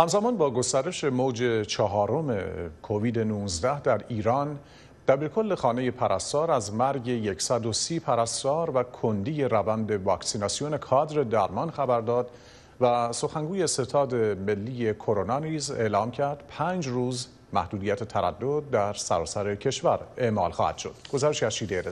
همزمان با گسترش موج چهارم کووید 19 در ایران کل خانه پرستار از مرگ 130 پرستار و کندی روند واکسیناسیون کادر درمان خبر داد و سخنگوی ستاد ملی کرونا نیز اعلام کرد پنج روز محدودیت تردد در سراسر کشور اعمال خواهد شد گزارش از شیده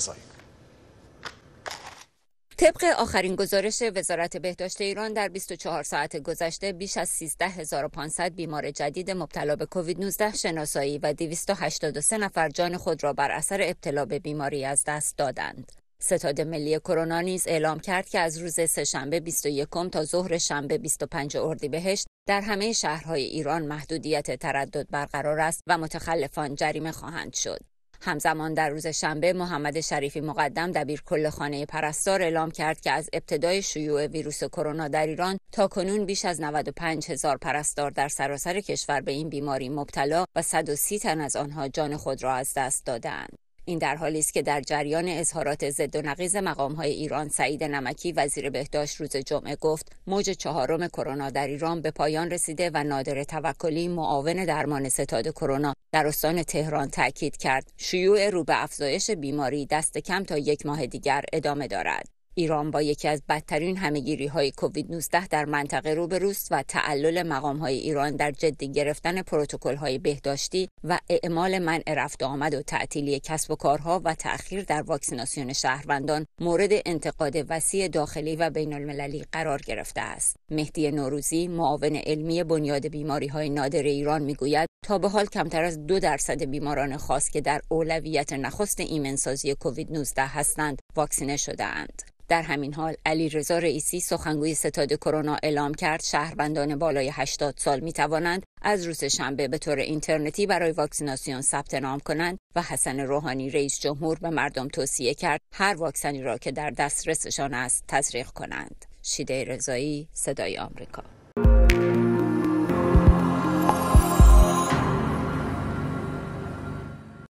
طبق آخرین گزارش وزارت بهداشت ایران در 24 ساعت گذشته بیش از 13500 بیمار جدید مبتلا به کووید 19 شناسایی و 283 نفر جان خود را بر اثر ابتلا به بیماری از دست دادند. ستاد ملی کرونا نیز اعلام کرد که از روز سهشنبه 21 تا ظهر شنبه 25 اردیبهشت در همه شهرهای ایران محدودیت تردد برقرار است و متخلفان جریمه خواهند شد. همزمان در روز شنبه محمد شریفی مقدم دبیر کل خانه پرستار اعلام کرد که از ابتدای شیوع ویروس کرونا در ایران تا کنون بیش از 95 هزار پرستار در سراسر کشور به این بیماری مبتلا و 130 تن از آنها جان خود را از دست دادند. این در حالی است که در جریان اظهارات ضد و نقیض مقامهای ایران سعید نمکی وزیر بهداشت روز جمعه گفت موج چهارم کرونا در ایران به پایان رسیده و نادر توکلی معاون درمان ستاد کرونا در استان تهران تاکید کرد شیوع رو به افزایش بیماری دست کم تا یک ماه دیگر ادامه دارد ایران با یکی از بدترین همگیری های کووید 19 در منطقه روبروست و تعلل مقام های ایران در جدی گرفتن پروتکل های بهداشتی و اعمال منع رفت آمد و تعطیلی کسب و کارها و تأخیر در واکسیناسیون شهروندان مورد انتقاد وسیع داخلی و بین المللی قرار گرفته است. مهدی نوروزی معاون علمی بنیاد بیماری های نادر ایران میگوید تا به حال کمتر از دو درصد بیماران خاص که در اولویت نخست ایمنسازی کووید 19 هستند واکسینه شده اند. در همین حال علی رضا رئیسی سخنگوی ستاد کرونا اعلام کرد شهروندان بالای 80 سال می توانند از روز شنبه به طور اینترنتی برای واکسیناسیون ثبت نام کنند و حسن روحانی رئیس جمهور به مردم توصیه کرد هر واکسنی را که در دسترسشان است تزریق کنند. شیده رضایی صدای آمریکا